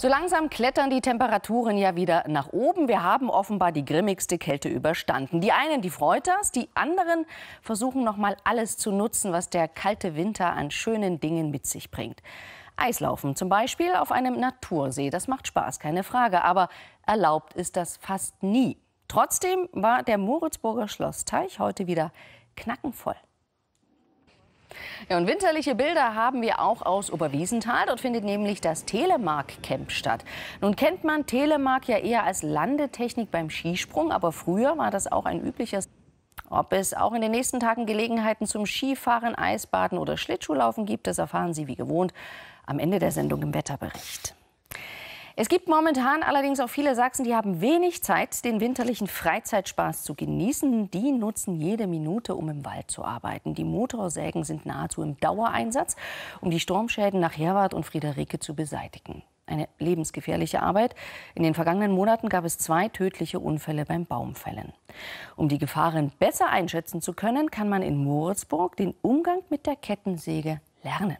So langsam klettern die Temperaturen ja wieder nach oben. Wir haben offenbar die grimmigste Kälte überstanden. Die einen, die freut das, die anderen versuchen noch mal alles zu nutzen, was der kalte Winter an schönen Dingen mit sich bringt. Eislaufen zum Beispiel auf einem Natursee, das macht Spaß, keine Frage, aber erlaubt ist das fast nie. Trotzdem war der Moritzburger Schlossteich heute wieder knackenvoll. Ja, und winterliche Bilder haben wir auch aus Oberwiesenthal. Dort findet nämlich das Telemark-Camp statt. Nun kennt man Telemark ja eher als Landetechnik beim Skisprung, aber früher war das auch ein übliches. Ob es auch in den nächsten Tagen Gelegenheiten zum Skifahren, Eisbaden oder Schlittschuhlaufen gibt, das erfahren Sie wie gewohnt am Ende der Sendung im Wetterbericht. Es gibt momentan allerdings auch viele Sachsen, die haben wenig Zeit, den winterlichen Freizeitspaß zu genießen. Die nutzen jede Minute, um im Wald zu arbeiten. Die Motorsägen sind nahezu im Dauereinsatz, um die Sturmschäden nach Herwart und Friederike zu beseitigen. Eine lebensgefährliche Arbeit. In den vergangenen Monaten gab es zwei tödliche Unfälle beim Baumfällen. Um die Gefahren besser einschätzen zu können, kann man in Moritzburg den Umgang mit der Kettensäge lernen.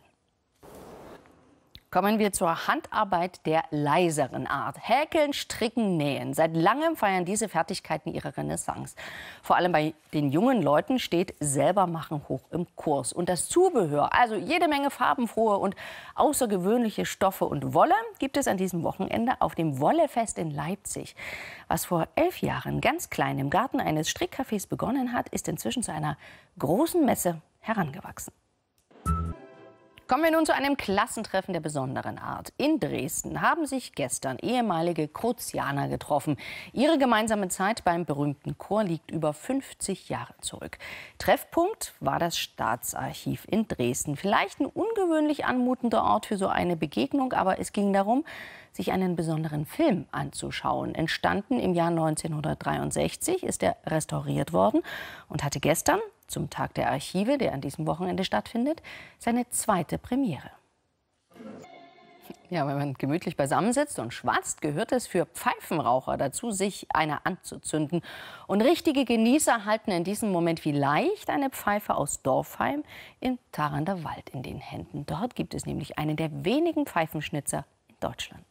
Kommen wir zur Handarbeit der leiseren Art. Häkeln, Stricken, Nähen. Seit langem feiern diese Fertigkeiten ihre Renaissance. Vor allem bei den jungen Leuten steht Selbermachen hoch im Kurs. Und das Zubehör, also jede Menge farbenfrohe und außergewöhnliche Stoffe und Wolle, gibt es an diesem Wochenende auf dem Wollefest in Leipzig. Was vor elf Jahren ganz klein im Garten eines Strickcafés begonnen hat, ist inzwischen zu einer großen Messe herangewachsen. Kommen wir nun zu einem Klassentreffen der besonderen Art. In Dresden haben sich gestern ehemalige Kruzianer getroffen. Ihre gemeinsame Zeit beim berühmten Chor liegt über 50 Jahre zurück. Treffpunkt war das Staatsarchiv in Dresden. Vielleicht ein ungewöhnlich anmutender Ort für so eine Begegnung, aber es ging darum, sich einen besonderen Film anzuschauen. Entstanden im Jahr 1963 ist er restauriert worden und hatte gestern zum Tag der Archive, der an diesem Wochenende stattfindet, seine zweite Premiere. Ja, wenn man gemütlich beisammensitzt und schwatzt, gehört es für Pfeifenraucher dazu, sich eine anzuzünden. Und richtige Genießer halten in diesem Moment vielleicht eine Pfeife aus Dorfheim im Tarander Wald in den Händen. Dort gibt es nämlich einen der wenigen Pfeifenschnitzer in Deutschland.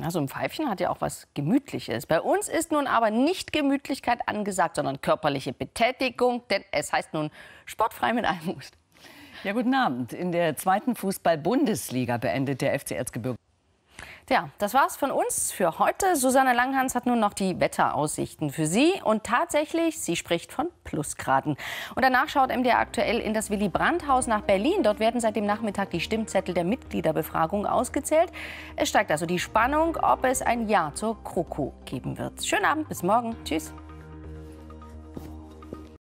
Na, so ein Pfeifchen hat ja auch was Gemütliches. Bei uns ist nun aber nicht Gemütlichkeit angesagt, sondern körperliche Betätigung, denn es heißt nun sportfrei mit Almut. Ja, guten Abend. In der zweiten Fußball-Bundesliga beendet der FC Erzgebirge. Ja, das war's von uns für heute. Susanne Langhans hat nun noch die Wetteraussichten für Sie. Und tatsächlich, sie spricht von Plusgraden. Und danach schaut MDR aktuell in das Willy-Brandt-Haus nach Berlin. Dort werden seit dem Nachmittag die Stimmzettel der Mitgliederbefragung ausgezählt. Es steigt also die Spannung, ob es ein Ja zur Kroko geben wird. Schönen Abend, bis morgen. Tschüss.